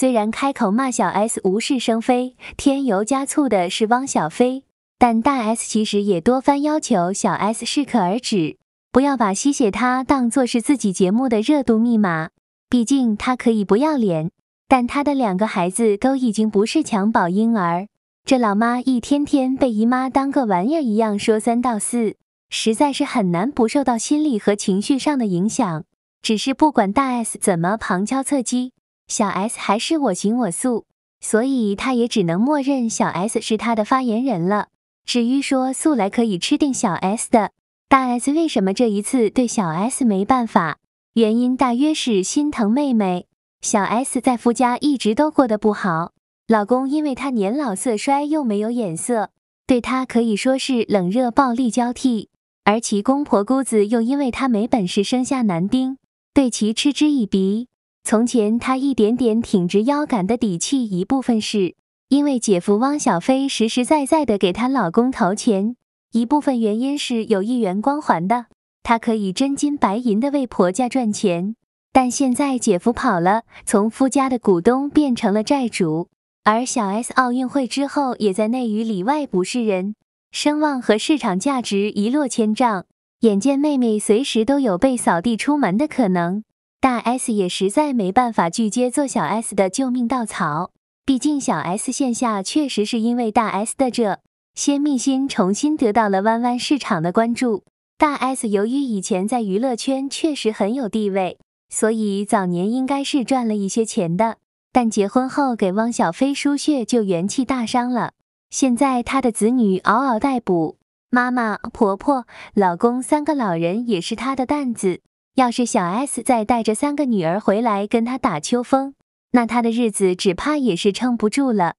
虽然开口骂小 S 无事生非、添油加醋的是汪小菲，但大 S 其实也多番要求小 S 适可而止，不要把吸血他当做是自己节目的热度密码。毕竟他可以不要脸，但他的两个孩子都已经不是襁褓婴儿，这老妈一天天被姨妈当个玩意儿一样说三道四，实在是很难不受到心理和情绪上的影响。只是不管大 S 怎么旁敲侧击。小 S 还是我行我素，所以他也只能默认小 S 是他的发言人了。至于说素来可以吃定小 S 的大 S，为什么这一次对小 S 没办法？原因大约是心疼妹妹。小 S 在夫家一直都过得不好，老公因为她年老色衰又没有眼色，对她可以说是冷热暴力交替；而其公婆姑子又因为她没本事生下男丁，对其嗤之以鼻。从前，她一点点挺直腰杆的底气，一部分是因为姐夫汪小菲实实在在的给她老公投钱，一部分原因是有亿元光环的，她可以真金白银的为婆家赚钱。但现在姐夫跑了，从夫家的股东变成了债主，而小 S 奥运会之后，也在内娱里外不是人，声望和市场价值一落千丈，眼见妹妹随时都有被扫地出门的可能。大 S 也实在没办法拒接做小 S 的救命稻草，毕竟小 S 线下确实是因为大 S 的这些秘心重新得到了弯弯市场的关注。大 S 由于以前在娱乐圈确实很有地位，所以早年应该是赚了一些钱的，但结婚后给汪小菲输血就元气大伤了。现在她的子女嗷嗷待哺，妈妈、婆婆、老公三个老人也是她的担子。要是小 S 再带着三个女儿回来跟他打秋风，那他的日子只怕也是撑不住了。